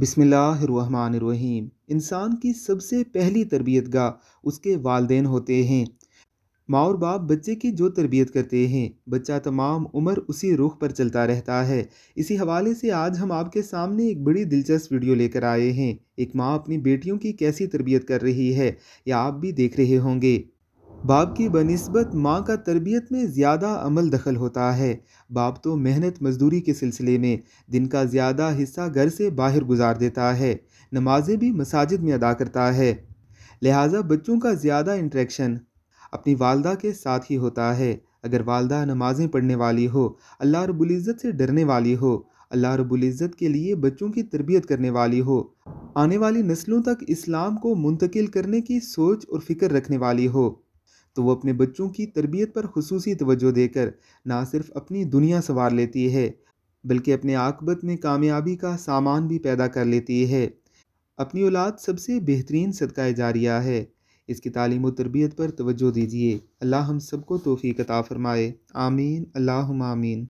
बिसमीम इंसान की सबसे पहली तरबियत गाह उसके वालदेन होते हैं माँ और बाप बच्चे की जो तरबियत करते हैं बच्चा तमाम उम्र उसी रुख पर चलता रहता है इसी हवाले से आज हम आपके सामने एक बड़ी दिलचस्प वीडियो लेकर आए हैं एक माँ अपनी बेटियों की कैसी तरबियत कर रही है या आप भी देख रहे होंगे बाप की बनस्बत माँ का तरबियत में ज़्यादा अमल दखल होता है बाप तो मेहनत मजदूरी के सिलसिले में दिन का ज़्यादा हिस्सा घर से बाहर गुजार देता है नमाजें भी मसाजिद में अदा करता है लिहाजा बच्चों का ज़्यादा इंट्रैक्शन अपनी वालदा के साथ ही होता है अगर वालदा नमाज़ें पढ़ने वाली हो अल्लाह रबुल्ज़त से डरने वाली हो अल्लाह रबुल्ज़त के लिए बच्चों की तरबियत करने वाली हो आने वाली नस्लों तक इस्लाम को मुंतकिल करने की सोच और फिक्र रखने वाली हो तो वो अपने बच्चों की तरबियत पर खसूसी तोज्जो देकर ना सिर्फ अपनी दुनिया संवार लेती है बल्कि अपने आकबत में कामयाबी का सामान भी पैदा कर लेती है अपनी औलाद सबसे बेहतरीन सदका रिया है इसकी तालीम व तरबियत पर तोज्जो दीजिए अल्लाह हम सबको तोफ़ी कता फ़रमाए आमीन अल्लाह आमीन